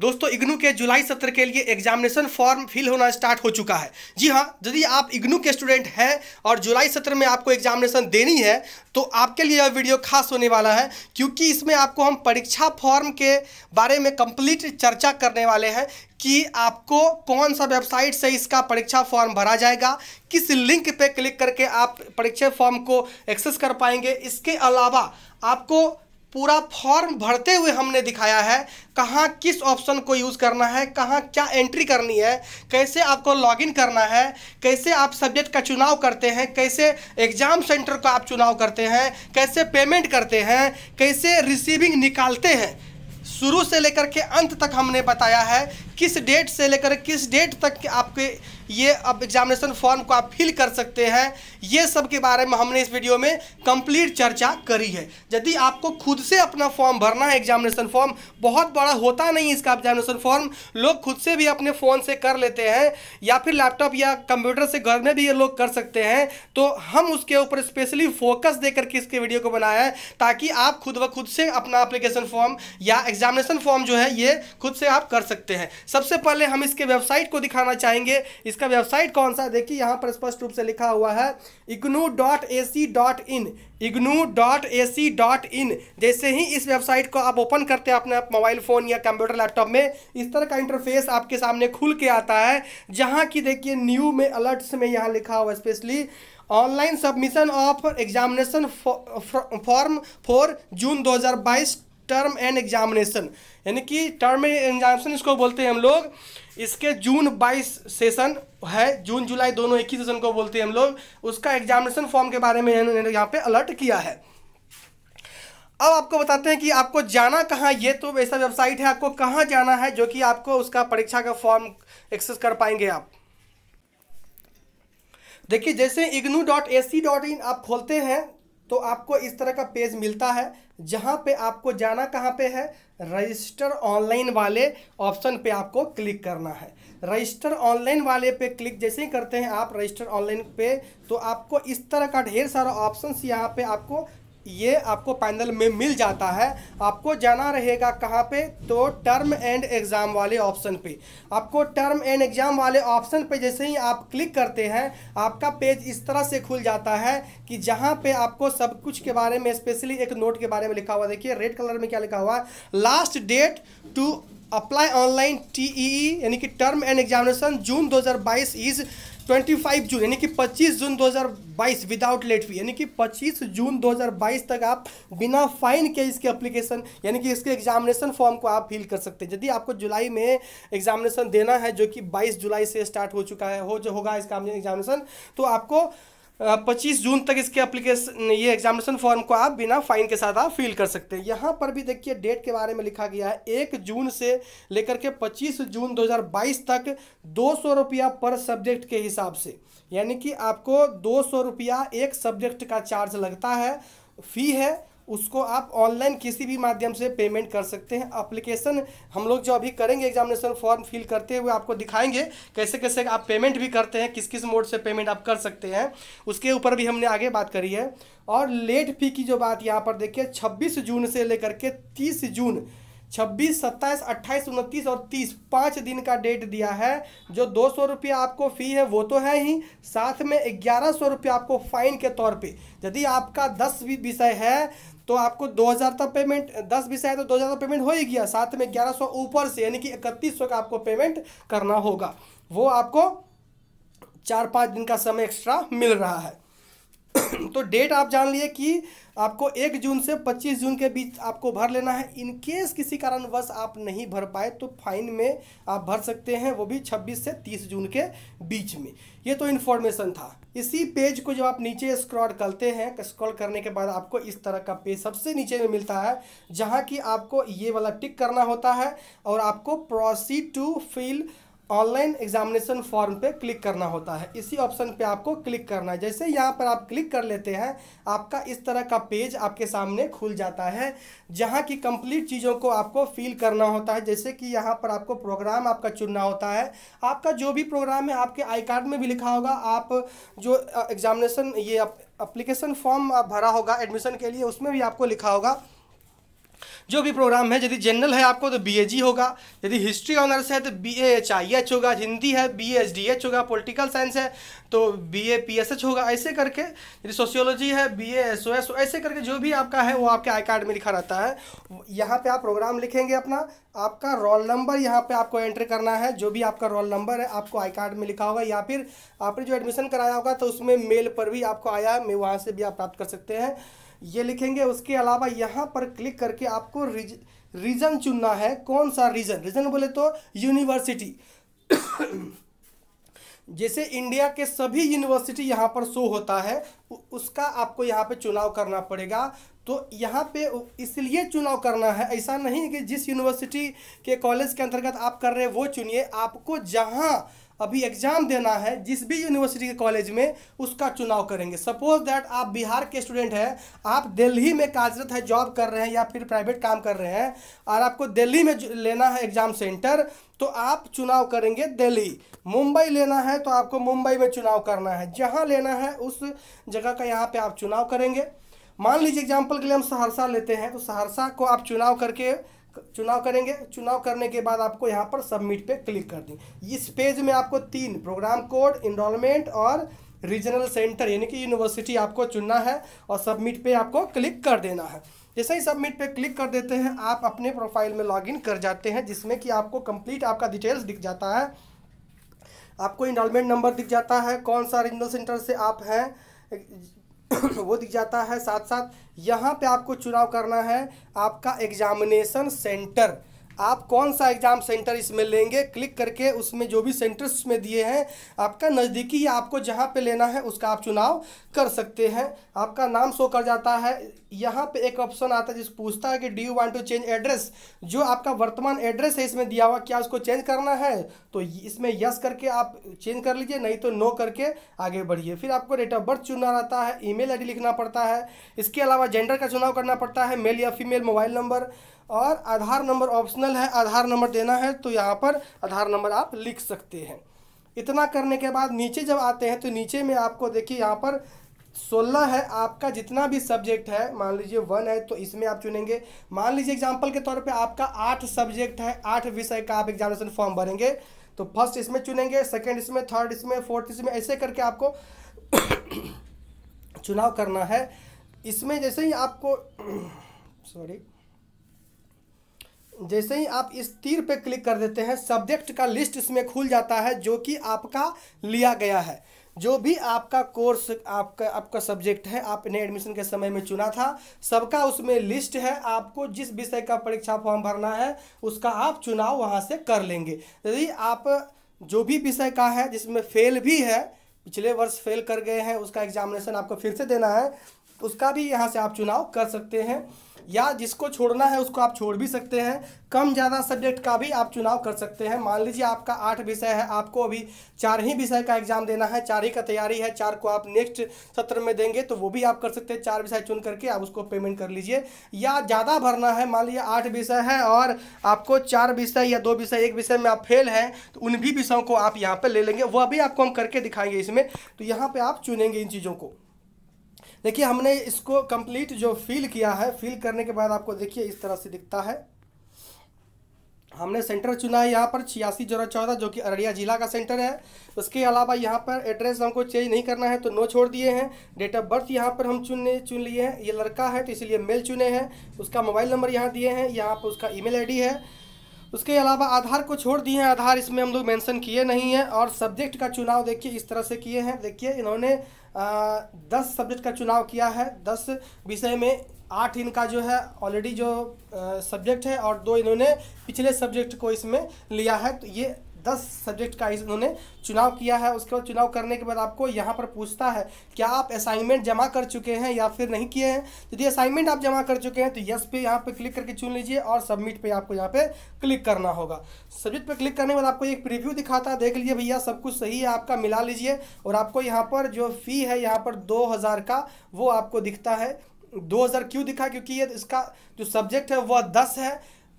दोस्तों इग्नू के जुलाई सत्र के लिए एग्जामिनेशन फॉर्म फिल होना स्टार्ट हो चुका है जी हाँ यदि आप इग्नू के स्टूडेंट हैं और जुलाई सत्र में आपको एग्जामिनेशन देनी है तो आपके लिए यह वीडियो खास होने वाला है क्योंकि इसमें आपको हम परीक्षा फॉर्म के बारे में कंप्लीट चर्चा करने वाले हैं कि आपको कौन सा वेबसाइट से इसका परीक्षा फॉर्म भरा जाएगा किस लिंक पर क्लिक करके आप परीक्षा फॉर्म को एक्सेस कर पाएंगे इसके अलावा आपको पूरा फॉर्म भरते हुए हमने दिखाया है कहाँ किस ऑप्शन को यूज़ करना है कहाँ क्या एंट्री करनी है कैसे आपको लॉगिन करना है कैसे आप सब्जेक्ट का चुनाव करते हैं कैसे एग्ज़ाम सेंटर का आप चुनाव करते हैं कैसे पेमेंट करते हैं कैसे रिसीविंग निकालते हैं शुरू से लेकर के अंत तक हमने बताया है किस डेट से लेकर किस डेट तक आपके ये अब एग्जामिनेशन फॉर्म को आप फिल कर सकते हैं ये सब के बारे में हमने इस वीडियो में कंप्लीट चर्चा करी है यदि आपको खुद से अपना फॉर्म भरना है एग्जामिनेशन फॉर्म बहुत बड़ा होता नहीं इसका एग्जामिनेशन फॉर्म लोग खुद से भी अपने फ़ोन से कर लेते हैं या फिर लैपटॉप या कंप्यूटर से घर में भी ये लोग कर सकते हैं तो हम उसके ऊपर स्पेशली फोकस देकर के इसके वीडियो को बनाया है ताकि आप खुद ब खुद से अपना अप्लीकेशन फॉर्म या एग्जामिनेशन फॉर्म जो है ये खुद से आप कर सकते हैं सबसे पहले हम इसके वेबसाइट को दिखाना चाहेंगे इसका वेबसाइट कौन सा देखिए यहाँ पर स्पष्ट रूप से लिखा हुआ है IGNOU dot A C dot in IGNOU dot A C dot in जैसे ही इस वेबसाइट को आप ओपन करते हैं अपने मोबाइल फ़ोन या कंप्यूटर लैपटॉप में इस तरह का इंटरफेस आपके सामने खुल के आता है जहाँ की देखिए न्यू में अलर्ट्स में यहाँ लिखा हुआ specially online submission of examination form for June 2022 term end examination यानी कि टर्म एंड एग्जामिनेशन इसको बोलते हैं हम लोग इसके जून 22 सेशन है जून जुलाई दोनों एक ही सेशन को बोलते हैं हम लोग उसका एग्जामिनेशन फॉर्म के बारे में यहाँ पे अलर्ट किया है अब आपको बताते हैं कि आपको जाना कहाँ ये तो वैसा वेबसाइट है आपको कहाँ जाना है जो कि आपको उसका परीक्षा का फॉर्म एक्सेस कर पाएंगे आप देखिए जैसे इग्नू डॉट आप खोलते हैं तो आपको इस तरह का पेज मिलता है जहाँ पे आपको जाना कहाँ पे है रजिस्टर ऑनलाइन वाले ऑप्शन पे आपको क्लिक करना है रजिस्टर ऑनलाइन वाले पे क्लिक जैसे ही करते हैं आप रजिस्टर ऑनलाइन पे तो आपको इस तरह का ढेर सारा ऑप्शंस यहाँ पे आपको ये आपको पैनल में मिल जाता है आपको जाना रहेगा कहाँ पे तो टर्म एंड एग्ज़ाम वाले ऑप्शन पे आपको टर्म एंड एग्ज़ाम वाले ऑप्शन पे जैसे ही आप क्लिक करते हैं आपका पेज इस तरह से खुल जाता है कि जहाँ पे आपको सब कुछ के बारे में स्पेशली एक नोट के बारे में लिखा हुआ देखिए रेड कलर में क्या लिखा हुआ है last date to apply online T यानी कि term end examination June 2022 is 25 June यानी कि 25 जून 2022 विदाउट लेट फी यानी कि 25 जून 2022 तक आप बिना फाइन के इसके एप्लीकेशन यानी कि इसके एग्जामिनेशन फॉर्म को आप फिल कर सकते हैं यदि आपको जुलाई में एग्जामिनेशन देना है जो कि 22 जुलाई से स्टार्ट हो चुका है हो जो होगा इसका एग्जामिनेशन तो आपको पच्चीस जून तक इसके अप्लीकेशन ये एग्जामिनेशन फॉर्म को आप बिना फाइन के साथ आप फिल कर सकते हैं यहाँ पर भी देखिए डेट के बारे में लिखा गया है एक जून से लेकर के पच्चीस जून 2022 तक दो सौ रुपया पर सब्जेक्ट के हिसाब से यानी कि आपको दो सौ रुपया एक सब्जेक्ट का चार्ज लगता है फी है उसको आप ऑनलाइन किसी भी माध्यम से पेमेंट कर सकते हैं अप्लीकेशन हम लोग जो अभी करेंगे एग्जामिनेशन फॉर्म फिल करते हुए आपको दिखाएंगे कैसे कैसे आप पेमेंट भी करते हैं किस किस मोड से पेमेंट आप कर सकते हैं उसके ऊपर भी हमने आगे बात करी है और लेट फी की जो बात यहाँ पर देखिए छब्बीस जून से लेकर के तीस जून छब्बीस सत्ताईस अट्ठाईस उनतीस और तीस पाँच दिन का डेट दिया है जो दो सौ रुपया आपको फ़ी है वो तो है ही साथ में ग्यारह सौ रुपया आपको फाइन के तौर पे यदि आपका दस विषय है तो आपको 2000 तक पेमेंट 10 विषय है तो 2000 तक पेमेंट हो ही गया साथ में 1100 ऊपर से यानी कि 3100 का आपको पेमेंट करना होगा वो आपको चार पाँच दिन का समय एक्स्ट्रा मिल रहा है तो डेट आप जान लिए कि आपको एक जून से पच्चीस जून के बीच आपको भर लेना है इन केस किसी कारणवश आप नहीं भर पाए तो फाइन में आप भर सकते हैं वो भी छब्बीस से तीस जून के बीच में ये तो इन्फॉर्मेशन था इसी पेज को जब आप नीचे स्क्रॉल करते हैं स्क्रॉल करने के बाद आपको इस तरह का पेज सबसे नीचे में मिलता है जहाँ की आपको ये वाला टिक करना होता है और आपको proceed to fill online examination form पे क्लिक करना होता है इसी ऑप्शन पे आपको क्लिक करना है जैसे यहाँ पर आप क्लिक कर लेते हैं आपका इस तरह का पेज आपके सामने खुल जाता है जहाँ की कंप्लीट चीज़ों को आपको फिल करना होता है जैसे कि यहाँ पर आपको प्रोग्राम आपका चुनना होता है आपका जो भी प्रोग्राम है आपके आई कार्ड में भी लिखा होगा आप जो एग्जामिनेशन ये अप्लीकेशन फॉर्म भरा होगा एडमिशन के लिए उसमें भी आपको लिखा होगा जो भी प्रोग्राम है यदि जनरल है आपको तो बी होगा यदि हिस्ट्री ऑनर्स है तो बी होगा हिंदी है बी होगा पॉलिटिकल साइंस है तो बी होगा ऐसे करके यदि सोशियोलॉजी है बी तो ऐसे करके जो भी आपका है वो आपके आई कार्ड में लिखा रहता है यहाँ पर आप प्रोग्राम लिखेंगे अपना आपका रोल नंबर यहाँ पर आपको एंटर करना है जो भी आपका रोल नंबर है आपको आई कार्ड में लिखा होगा या फिर आपने जो एडमिशन कराया होगा तो उसमें मेल पर भी आपको आया मैं वहाँ से भी आप प्राप्त कर सकते हैं ये लिखेंगे उसके अलावा यहाँ पर क्लिक करके आपको रीज रीजन चुनना है कौन सा रीजन रीजन बोले तो यूनिवर्सिटी जैसे इंडिया के सभी यूनिवर्सिटी यहाँ पर शो होता है उसका आपको यहाँ पे चुनाव करना पड़ेगा तो यहाँ पे इसलिए चुनाव करना है ऐसा नहीं कि जिस यूनिवर्सिटी के कॉलेज के अंतर्गत आप कर रहे हैं वो चुनिए आपको जहाँ अभी एग्ज़ाम देना है जिस भी यूनिवर्सिटी के कॉलेज में उसका चुनाव करेंगे सपोज दैट आप बिहार के स्टूडेंट हैं आप दिल्ली में कार्यरत है जॉब कर रहे हैं या फिर प्राइवेट काम कर रहे हैं और आपको दिल्ली में लेना है एग्ज़ाम सेंटर तो आप चुनाव करेंगे दिल्ली मुंबई लेना है तो आपको मुंबई में चुनाव करना है जहाँ लेना है उस जगह का यहाँ पर आप चुनाव करेंगे मान लीजिए एग्जाम्पल के लिए हम सहरसा लेते हैं तो सहरसा को आप चुनाव करके चुनाव करेंगे चुनाव करने के बाद आपको यहाँ पर सबमिट पे क्लिक कर दें इस पेज में आपको तीन प्रोग्राम कोड इनरोलमेंट और रीजनल सेंटर यानी कि यूनिवर्सिटी आपको चुनना है और सबमिट पे आपको क्लिक कर देना है जैसे ही सबमिट पे क्लिक कर देते हैं आप अपने प्रोफाइल में लॉगिन कर जाते हैं जिसमें कि आपको कंप्लीट आपका डिटेल्स दिख जाता है आपको इनरोलमेंट नंबर दिख जाता है कौन सा रीजनल सेंटर से आप हैं वो दिख जाता है साथ साथ यहाँ पे आपको चुनाव करना है आपका एग्जामिनेशन सेंटर आप कौन सा एग्ज़ाम सेंटर इसमें लेंगे क्लिक करके उसमें जो भी सेंटर्स में दिए हैं आपका नज़दीकी या आपको जहाँ पे लेना है उसका आप चुनाव कर सकते हैं आपका नाम शो कर जाता है यहाँ पे एक ऑप्शन आता है जिस पूछता है कि do you want to change address जो आपका वर्तमान एड्रेस है इसमें दिया हुआ क्या उसको चेंज करना है तो इसमें यस करके आप चेंज कर लीजिए नहीं तो नो करके आगे बढ़िए फिर आपको डेट ऑफ बर्थ चुनना रहता है ईमेल आईडी लिखना पड़ता है इसके अलावा जेंडर का चुनाव करना पड़ता है मेल या फीमेल मोबाइल नंबर और आधार नंबर ऑप्शनल है आधार नंबर देना है तो यहाँ पर आधार नंबर आप लिख सकते हैं इतना करने के बाद नीचे जब आते हैं तो नीचे में आपको देखिए यहाँ पर सोलह है आपका जितना भी सब्जेक्ट है मान लीजिए वन है तो इसमें आप चुनेंगे मान लीजिए एग्जाम्पल के तौर पर आपका आठ सब्जेक्ट है आठ विषय का आप एग्जामिनेशन फॉर्म भरेंगे तो फर्स्ट इसमें चुनेंगे सेकेंड इसमें थर्ड इसमें फोर्थ इसमें ऐसे करके आपको चुनाव करना है इसमें जैसे ही आपको सॉरी जैसे ही आप इस तीर पे क्लिक कर देते हैं सब्जेक्ट का लिस्ट इसमें खुल जाता है जो कि आपका लिया गया है जो भी आपका कोर्स आपका आपका सब्जेक्ट है आपने एडमिशन के समय में चुना था सबका उसमें लिस्ट है आपको जिस विषय का परीक्षा फॉर्म भरना है उसका आप चुनाव वहाँ से कर लेंगे यदि आप जो भी विषय का है जिसमें फेल भी है पिछले वर्ष फेल कर गए हैं उसका एग्जामिनेशन आपको फिर से देना है उसका भी यहाँ से आप चुनाव कर सकते हैं या जिसको छोड़ना है उसको आप छोड़ भी सकते हैं कम ज़्यादा सब्जेक्ट का भी आप चुनाव कर सकते हैं मान लीजिए आपका आठ विषय है आपको अभी चार ही विषय का एग्जाम देना है चार ही का तैयारी है चार को आप नेक्स्ट सत्र में देंगे तो वो भी आप कर सकते हैं चार विषय चुन करके आप उसको पेमेंट कर लीजिए या ज़्यादा भरना है मान लीजिए आठ विषय है और आपको चार विषय या दो विषय एक विषय में आप फेल हैं तो उन भी विषयों को आप यहाँ पर ले लेंगे वह भी आपको हम करके दिखाएंगे इसमें तो यहाँ पर आप चुनेंगे इन चीज़ों को देखिए हमने इसको कंप्लीट जो फिल किया है फिल करने के बाद आपको देखिए इस तरह से दिखता है हमने सेंटर चुना है यहाँ पर छियासी जोरा चौदह जो कि अररिया जिला का सेंटर है उसके अलावा यहाँ पर एड्रेस हमको चेंज नहीं करना है तो नो छोड़ दिए हैं डेट ऑफ बर्थ यहाँ पर हम चुनने चुन लिए हैं ये लड़का है तो इसलिए मेल चुने हैं उसका मोबाइल नंबर यहाँ दिए हैं यहाँ पर उसका ईमेल आईडी है उसके अलावा आधार को छोड़ दिए हैं आधार इसमें हम लोग मेंशन किए नहीं हैं और सब्जेक्ट का चुनाव देखिए इस तरह से किए हैं देखिए इन्होंने आ, दस सब्जेक्ट का चुनाव किया है दस विषय में आठ इनका जो है ऑलरेडी जो सब्जेक्ट है और दो इन्होंने पिछले सब्जेक्ट को इसमें लिया है तो ये दस सब्जेक्ट का इस उन्होंने चुनाव किया है उसके बाद चुनाव करने के बाद आपको यहाँ पर पूछता है क्या आप असाइनमेंट जमा कर चुके हैं या फिर नहीं किए हैं यदि तो असाइनमेंट आप जमा कर चुके हैं तो यस पे यहाँ पे क्लिक करके चुन लीजिए और सबमिट पे आपको यहाँ पे क्लिक करना होगा सब्जेक्ट पे क्लिक करने के बाद आपको एक प्रिव्यू दिखाता है देख लीजिए भैया सब कुछ सही है आपका मिला लीजिए और आपको यहाँ पर जो फ़ी है यहाँ पर दो का वो आपको दिखता है दो क्यों दिखा क्योंकि ये इसका जो सब्जेक्ट है वह दस है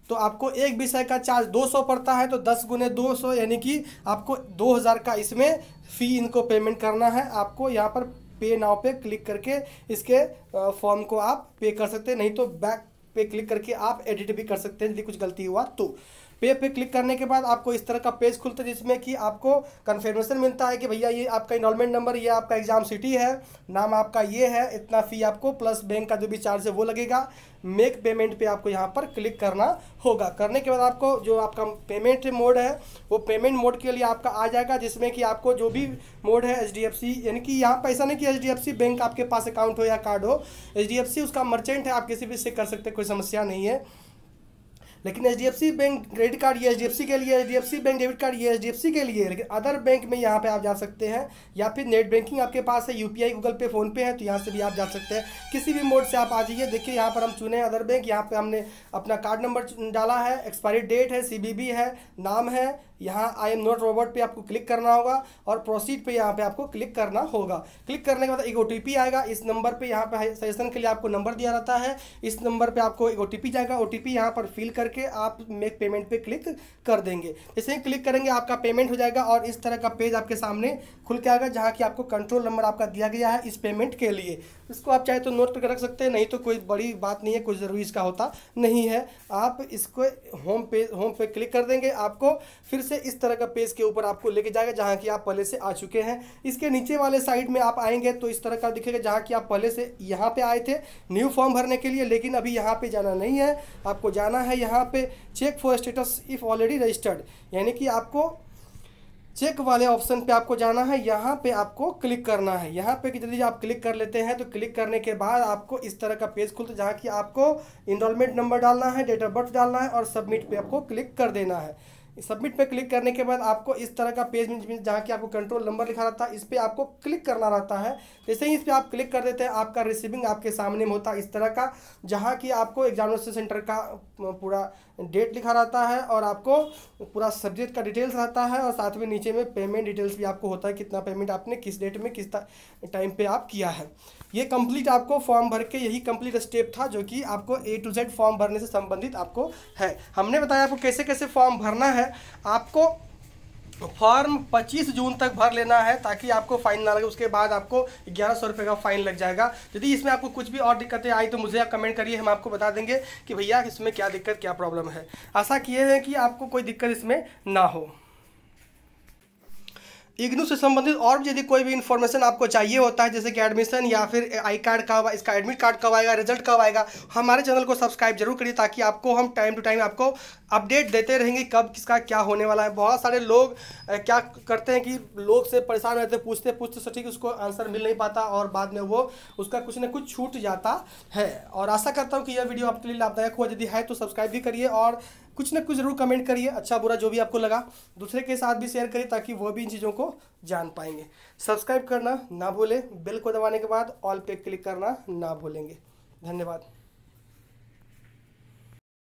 तो आपको एक विषय का चार्ज 200 पड़ता है तो 10 गुने दो यानी कि आपको 2000 का इसमें फ़ी इनको पेमेंट करना है आपको यहाँ पर पे नाव पे क्लिक करके इसके फॉर्म को आप पे कर सकते हैं नहीं तो बैक पे क्लिक करके आप एडिट भी कर सकते हैं यदि कुछ गलती हुआ तो पे पे क्लिक करने के बाद आपको इस तरह का पेज खुलता है जिसमें कि आपको कन्फर्मेशन मिलता है कि भैया ये आपका इनॉलमेंट नंबर ये आपका एग्जाम सिटी है नाम आपका ये है इतना फ़ी आपको प्लस बैंक का जो भी चार्ज है वो लगेगा मेक पेमेंट पे आपको यहाँ पर क्लिक करना होगा करने के बाद आपको जो आपका पेमेंट मोड है वो पेमेंट मोड के लिए आपका आ जाएगा जिसमें कि आपको जो भी मोड है एच यानी कि यहाँ पैसा नहीं कि एच बैंक आपके पास अकाउंट हो या कार्ड हो एच उसका मर्चेंट है आप किसी भी से कर सकते कोई समस्या नहीं है लेकिन एच बैंक क्रेडिट कार्ड ये एच के लिए एच बैंक डेबिट कार्ड ये एच के लिए लेकिन अदर बैंक में यहाँ पे आप जा सकते हैं या फिर नेट बैंकिंग आपके पास है यू गूगल पे फ़ोनपे है तो यहाँ से भी आप जा सकते हैं किसी भी मोड से आप आ जाइए देखिए यहाँ पर हम चुने हैं अदर बैंक यहाँ पर हमने अपना कार्ड नंबर डाला है एक्सपायरी डेट है सी है नाम है यहाँ आई एम नोट रोबोट पे आपको क्लिक करना होगा और प्रोसीड पे यहाँ पे आपको क्लिक करना होगा क्लिक करने के बाद एक ओ आएगा इस नंबर पे यहाँ पे सजेशन के लिए आपको नंबर दिया जाता है इस नंबर पे आपको एक ओ जाएगा ओ टी यहाँ पर फिल कर करके आप मेक पेमेंट पे क्लिक कर देंगे जैसे ही क्लिक करेंगे आपका पेमेंट हो जाएगा और इस तरह का पेज आपके सामने खुल के आएगा जहाँ कि आपको कंट्रोल नंबर आपका दिया गया है इस पेमेंट के लिए इसको आप चाहे तो नोट करके रख सकते हैं नहीं तो कोई बड़ी बात नहीं है कोई ज़रूरी इसका होता नहीं है आप इसको होम पेज होम पे क्लिक कर देंगे आपको फिर से इस तरह का पेज के ऊपर आपको लेके जाएगा जहाँ कि आप पहले से आ चुके हैं इसके नीचे वाले साइड में आप आएंगे तो इस तरह का दिखेगा जहाँ कि आप पहले से यहाँ पे आए थे न्यू फॉर्म भरने के लिए लेकिन अभी यहाँ पे जाना नहीं है आपको जाना है यहाँ यहाँ पे check for status if already registered यानी कि आपको चेक वाले ऑप्शन पे आपको जाना है यहाँ पे आपको क्लिक करना है यहाँ पे कि जल्दी आप क्लिक कर लेते हैं तो क्लिक करने के बाद आपको इस तरह का पेज खुलता है जहाँ कि आपको इनरोलमेंट नंबर डालना है डेट ऑफ बर्थ डालना है और सबमिट पे आपको क्लिक कर देना है सबमिट पे क्लिक करने के बाद आपको इस तरह का पेज जहाँ की आपको कंट्रोल नंबर लिखा रहता है इस पर आपको क्लिक करना रहता है जैसे ही इस पर आप क्लिक कर देते हैं आपका रिसीविंग आपके सामने में होता है इस तरह का जहाँ की आपको एग्जामिनेशन सेंटर का पूरा डेट लिखा रहता है और आपको पूरा सब्जेक्ट का डिटेल्स रहता है और साथ में नीचे में पेमेंट डिटेल्स भी आपको होता है कितना पेमेंट आपने किस डेट में किस टाइम पर आप किया है ये कंप्लीट आपको फॉर्म भर के यही कंप्लीट स्टेप था जो कि आपको ए टू जेड फॉर्म भरने से संबंधित आपको है हमने बताया आपको कैसे कैसे फॉर्म भरना है आपको फॉर्म 25 जून तक भर लेना है ताकि आपको फाइन ना लगे उसके बाद आपको ग्यारह सौ रुपये का फाइन लग जाएगा यदि इसमें आपको कुछ भी और दिक्कतें आई तो मुझे आप कमेंट करिए हम आपको बता देंगे कि भैया इसमें क्या दिक्कत क्या प्रॉब्लम है आशा किए हैं कि आपको कोई दिक्कत इसमें ना हो इग्नू से संबंधित और यदि कोई भी इन्फॉर्मेशन आपको चाहिए होता है जैसे कि एडमिशन या फिर आई कार्ड कब इसका एडमिट कार्ड कब आएगा रिजल्ट कब आएगा हमारे चैनल को सब्सक्राइब जरूर करिए ताकि आपको हम टाइम टू टाइम आपको अपडेट देते रहेंगे कब किसका क्या होने वाला है बहुत सारे लोग क्या करते हैं कि लोग से परेशान रहते पूछते पूछते सटीक उसको आंसर मिल नहीं पाता और बाद में वो उसका कुछ ना कुछ छूट जाता है और आशा करता हूँ कि यह वीडियो आपके लिए लाभदायक हुआ यदि है तो सब्सक्राइब भी करिए और कुछ ना कुछ जरूर कमेंट करिए अच्छा बुरा जो भी आपको लगा दूसरे के साथ भी शेयर करिए ताकि वो भी इन चीज़ों को जान पाएंगे सब्सक्राइब करना ना भूलें बिल को दबाने के बाद ऑल पे क्लिक करना ना भूलेंगे धन्यवाद